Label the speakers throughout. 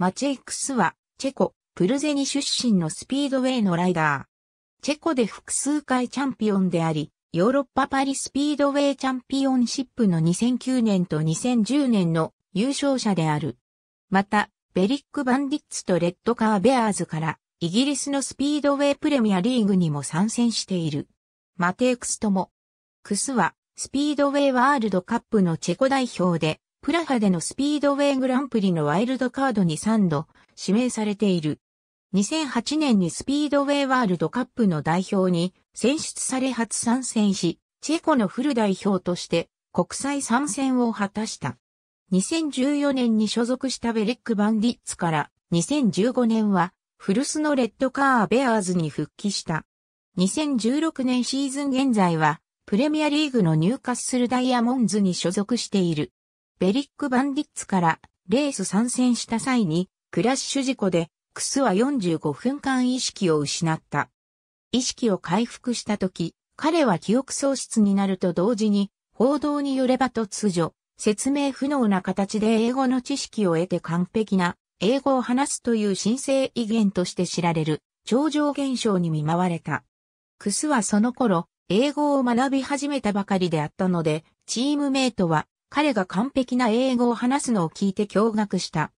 Speaker 1: マチェイクスは、チェコ、プルゼニ出身のスピードウェイのライダー。チェコで複数回チャンピオンであり、ヨーロッパパリスピードウェイチャンピオンシップの2009年と2010年の優勝者である。また、ベリック・バンディッツとレッドカー・ベアーズから、イギリスのスピードウェイプレミアリーグにも参戦している。マテイクスとも。クスは、スピードウェイワールドカップのチェコ代表で、プラハでのスピードウェイグランプリのワイルドカードに3度指名されている。2008年にスピードウェイワールドカップの代表に選出され初参戦し、チェコのフル代表として国際参戦を果たした。2014年に所属したベレック・バンディッツから2015年はフルスのレッドカーベアーズに復帰した。2016年シーズン現在はプレミアリーグの入荷するダイヤモンズに所属している。ベリック・バンディッツからレース参戦した際にクラッシュ事故でクスは45分間意識を失った。意識を回復した時、彼は記憶喪失になると同時に報道によれば突如、説明不能な形で英語の知識を得て完璧な英語を話すという神聖威厳として知られる超常現象に見舞われた。クスはその頃、英語を学び始めたばかりであったので、チームメイトは彼が完璧な英語を話すのを聞いて驚愕した。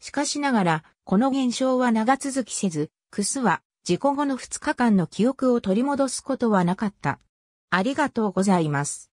Speaker 1: しかしながら、この現象は長続きせず、クスは事故後の2日間の記憶を取り戻すことはなかった。ありがとうございます。